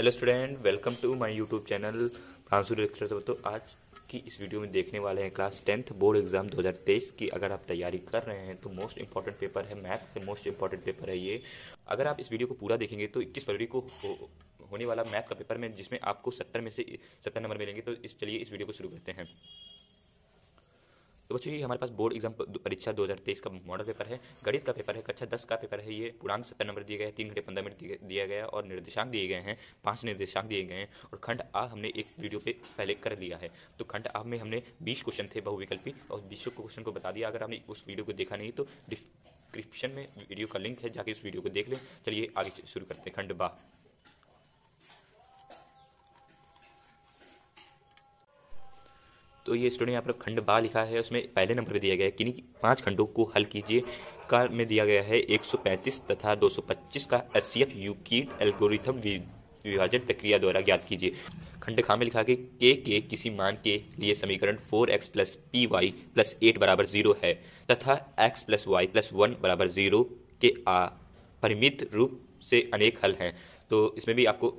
hello student welcome to my YouTube channel Pranshu दोस्तों आज की इस वीडियो में देखने वाले हैं क्लास टेंथ बोर्ड एग्जाम 2023 की अगर आप तैयारी कर रहे हैं तो मोस्ट इंपॉर्टेंट पेपर है मैथ से मोस्ट इंपॉर्टेंट पेपर है ये अगर आप इस वीडियो को पूरा देखेंगे तो इक्कीस फरवरी को हो, होने वाला मैथ का पेपर में जिसमें आपको सत्तर में से सत्तर नंबर मिलेंगे तो इस चलिए इस वीडियो को शुरू करते हैं तो बच्चों ये हमारे पास बोर्ड एग्जाम परीक्षा 2023 का मॉडल पेपर है गणित का पेपर है कक्षा दस का पेपर है ये पूर्णांक सत्तर नंबर दिए गए हैं तीन घंटे पंद्रह मिनट दिया गया और निर्देशांक दिए गए हैं पाँच निर्देशांक दिए गए हैं और खंड आ हमने एक वीडियो पे पहले कर लिया है तो खंड आ में हमने बीस क्वेश्चन थे बहुविकल्पी और बीसों क्वेश्चन को बता दिया अगर आपने उस वीडियो को देखा नहीं तो डिस्क्रिप्शन में वीडियो का लिंक है जाके उस वीडियो को देख लें चलिए आगे शुरू करते हैं खंड बा तो ये स्टूडेंट यहाँ पर खंड बा लिखा है उसमें पहले नंबर पर दिया गया है कि पांच खंडों को हल कीजिए का में दिया गया है 135 तथा 225 का एस सी एफ यू की एल्गोरिथम विभाजन प्रक्रिया द्वारा ज्ञात कीजिए खंड खा में लिखा कि के के किसी मान के लिए समीकरण four X plus P Y plus eight बराबर जीरो है तथा X plus Y plus one बराबर जीरो के आ परिमित रूप से अनेक हल हैं तो इसमें भी आपको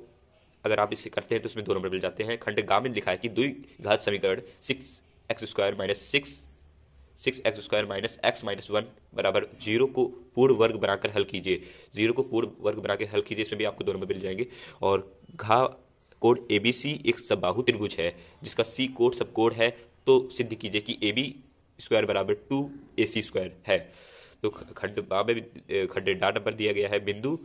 अगर आप इसे करते हैं तो इसमें दो नंबर मिल जाते हैं खंड गा में लिखा है कि दुई घात समीकरण six X square minus six six X square minus X minus one बराबर जीरो को पूर्ण वर्ग बनाकर हल कीजिए जीरो को पूर्ण वर्ग बनाकर हल कीजिए इसमें भी आपको दो नंबर मिल जाएंगे और घा कोड ए बी सी एक सबाहु त्रिभुज है जिसका सी कोड सब कोड है तो सिद्ध कीजिए कि ए बी स्क्वायर बराबर टू ए सी स्क्वायर है तो खंड बा में खंड डा नंबर दिया गया है बिंदु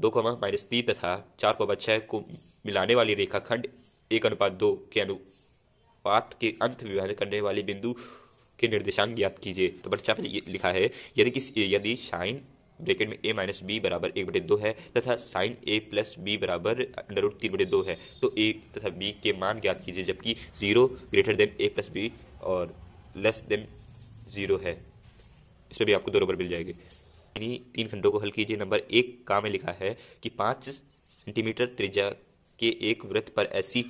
दो कोमा माइनस तीन तथा चार कोमा छः को मिलाने वाली रेखाखंड एक अनुपात दो के अनुपात के अंत विभाजन करने वाले बिंदु के निर्देशांक ज्ञात कीजिए तो बच्चा पे लिखा है यदि किसी यदि साइन ब्रैकेट में ए माइनस बी बराबर एक बटे दो है तथा साइन ए प्लस बी बराबर अंडरवुड तीन बटे दो है तो ए तथा बी के मान ज्ञात कीजिए जबकि zero greater than A plus B और लेस देन जीरो है इसमें भी आपको दो नंबर मिल जाएंगे इन्हीं तीन खंडों को हल कीजिए नंबर एक का में लिखा है कि पाँच सेंटीमीटर त्रिज्या के एक वृत्त पर ऐसी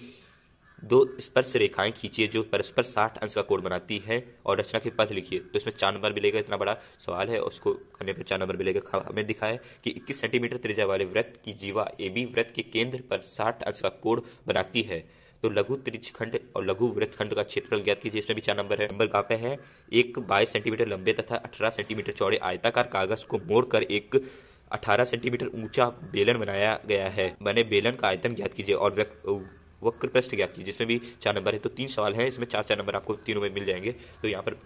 दो स्पर्श रेखाएं खींचिए जो परस्पर साठ अंश का कोण बनाती है और रचना के पद लिखिए तो इसमें चार नंबर मिलेगा इतना बड़ा सवाल है उसको करने पर चार नंबर मिलेगा हमें दिखा है कि इक्कीस सेंटीमीटर त्रिज्या वाले वृत्त की जीवा ए बी वृत्त के केंद्र पर साठ अंश का कोण बनाती है तो लघु खंड और लघु वृत्तखंड का क्षेत्र ज्ञात कीजिए इसमें भी चार नंबर है नंबर कहाँ पे है एक बाईस सेंटीमीटर लंबे तथा अठारह सेंटीमीटर चौड़े आयताकार कागज को मोड़कर एक 18 सेंटीमीटर ऊंचा बेलन बनाया गया है बने बेलन का आयतन ज्ञात कीजिए और वक्र पृष्ठ ज्ञात कीजिए जिसमें भी चार नंबर है तो तीन सवाल है इसमें चार चार नंबर आपको तीनों में मिल जाएंगे तो यहाँ पर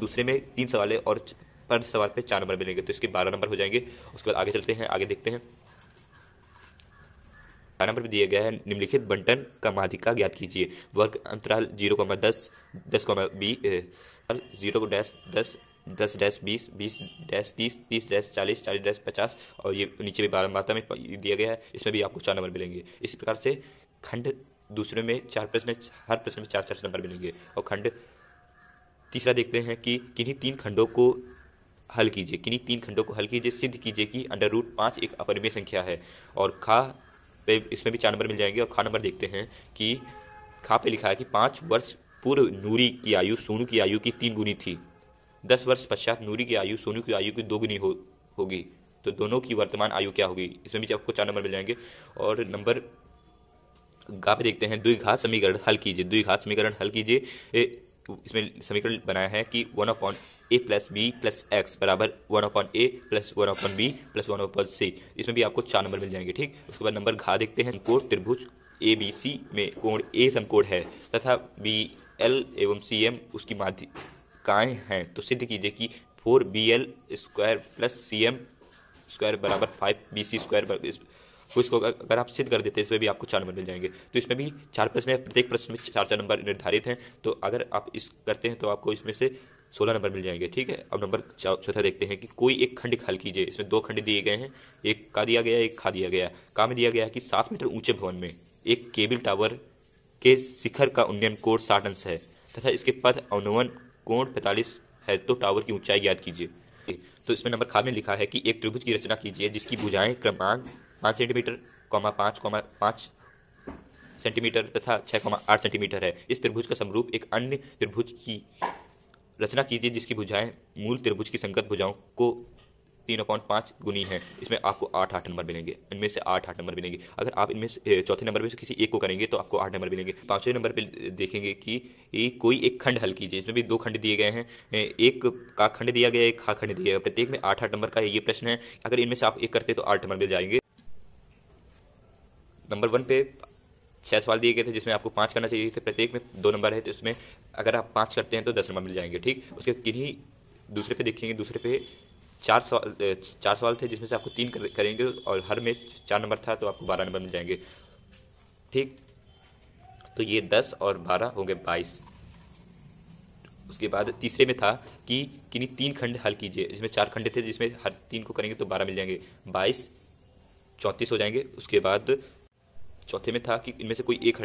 दूसरे में तीन सवाल है और पर सवाल पे चार नंबर मिलेंगे तो इसके बारह नंबर हो जाएंगे उसके बाद आगे चलते हैं आगे देखते हैं नंबर पर दिया गया है निम्नलिखित बंटन का माधिका ज्ञात कीजिए वर्ग अंतराल जीरो कॉमा दस दस कॉमा बी जीरो डैश दस दस डैश बीस बीस डैश तीस तीस डैश चालीस चालीस डैश पचास और ये नीचे भी बारह मात्रा में दिया गया है इसमें भी आपको चार नंबर मिलेंगे इसी प्रकार से खंड दूसरे में चार प्रश्न हर प्रश्न में चार चार नंबर मिलेंगे और खंड तीसरा देखते हैं कि किन्हीं तीन खंडों को हल कीजिए किन्हीं तीन खंडों को हल कीजिए सिद्ध कीजिए कि अंडर रूट पाँच एक अपरिमेय संख्या है और खा इसमें भी चार नंबर मिल जाएंगे और खा नंबर देखते हैं कि खा पे लिखा है कि पाँच वर्ष पूर्व नूरी की आयु सोनू की आयु की तीन गुनी थी दस वर्ष पश्चात नूरी की आयु सोनू की आयु की दो गुनी हो होगी तो दोनों की वर्तमान आयु क्या होगी इसमें भी आपको चार नंबर मिल जाएंगे और नंबर गा पे देखते हैं द्विघात समीकरण हल कीजिए द्विघात समीकरण हल कीजिए इसमें समीकरण बनाया है कि one upon A plus B plus X बराबर one upon A plus one upon B plus one upon C इसमें भी आपको चार नंबर मिल जाएंगे ठीक उसके बाद नंबर घा देखते हैं कोण त्रिभुज ए बी सी में कोण ए समकोण है तथा बी एल एवं सी एम उसकी माध्यिकाएँ हैं तो सिद्ध कीजिए कि four B L square plus C M square बराबर फाइव बी सी स्क्वायर उसको अगर आप सिद्ध कर देते हैं इसमें भी आपको चार नंबर मिल जाएंगे तो इसमें भी चार प्रश्न है प्रत्येक प्रश्न में चार चार नंबर निर्धारित हैं तो अगर आप इस करते हैं तो आपको इसमें से सोलह नंबर मिल जाएंगे ठीक है अब नंबर चौथा देखते हैं कि कोई एक खंड खाल कीजिए इसमें दो खंड दिए गए हैं एक का दिया गया एक खा दिया गया का में दिया गया है कि सात मीटर ऊंचे भवन में एक केबल टावर के शिखर का उन्नयन कोण साठ अंश है तथा इसके पद अवनवन कोण पैंतालीस है तो टावर की ऊंचाई याद कीजिए तो इसमें नंबर खा में लिखा है कि एक त्रिभुज की रचना कीजिए जिसकी भुजाएं क्रमांक पाँच सेंटीमीटर कॉमा पाँच कॉमा पाँच सेंटीमीटर तथा छः कॉमा आठ सेंटीमीटर है इस त्रिभुज का समरूप एक अन्य त्रिभुज की रचना कीजिए जिसकी भुजाएं मूल त्रिभुज की संगत भुजाओं को तीन पॉइंट पाँच गुनी है इसमें आपको आठ आठ नंबर मिलेंगे इनमें से आठ आठ नंबर मिलेंगे अगर आप इनमें से चौथे नंबर में से किसी एक को करेंगे तो आपको आठ नंबर मिलेंगे पाँचवें नंबर पे देखेंगे कि कोई एक खंड हल कीजिए इसमें भी दो खंड दिए गए हैं एक का खंड दिया गया एक खा खंड दिया गया प्रत्येक में आठ आठ नंबर का ये प्रश्न है अगर इनमें से आप एक करते तो आठ नंबर मिल जाएंगे नंबर वन पे छः सवाल दिए गए थे जिसमें आपको पाँच करना चाहिए थे प्रत्येक में दो नंबर है तो उसमें अगर आप पाँच करते हैं तो दस नंबर मिल जाएंगे ठीक उसके किन्हीं दूसरे पे देखेंगे दूसरे पे चार सवाल चार सवाल थे जिसमें से आपको तीन करेंगे और हर में चार नंबर था तो आपको बारह नंबर मिल जाएंगे ठीक तो ये दस और बारह हो गए बाईस उसके बाद तीसरे में था कि किन्हीं तीन खंड हल कीजिए जिसमें चार खंड थे जिसमें हर तीन को करेंगे तो बारह मिल जाएंगे बाईस चौंतीस हो जाएंगे उसके बाद चौथे में था कि इनमें से कोई एक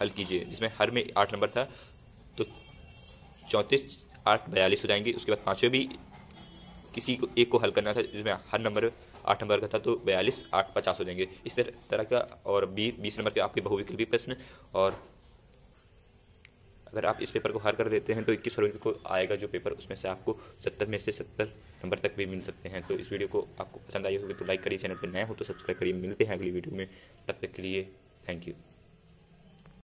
हल कीजिए जिसमें हर में आठ नंबर था तो चौंतीस आठ बयालीस हो जाएंगे उसके बाद पाँचवें भी किसी को एक को हल करना था जिसमें हर नंबर आठ नंबर का था तो बयालीस आठ पचास हो जाएंगे इस तरह का और बी बीस नंबर के आपके बहुविकल्पी प्रश्न और अगर आप इस पेपर को हार कर देते हैं तो इक्कीस फरवरी को आएगा जो पेपर उसमें से आपको सत्तर में से सत्तर नंबर तक भी मिल सकते हैं तो इस वीडियो को आपको पसंद आई होगी तो लाइक करिए चैनल पर नया हो तो सब्सक्राइब करिए मिलते हैं अगली वीडियो में तब तक के लिए थैंक यू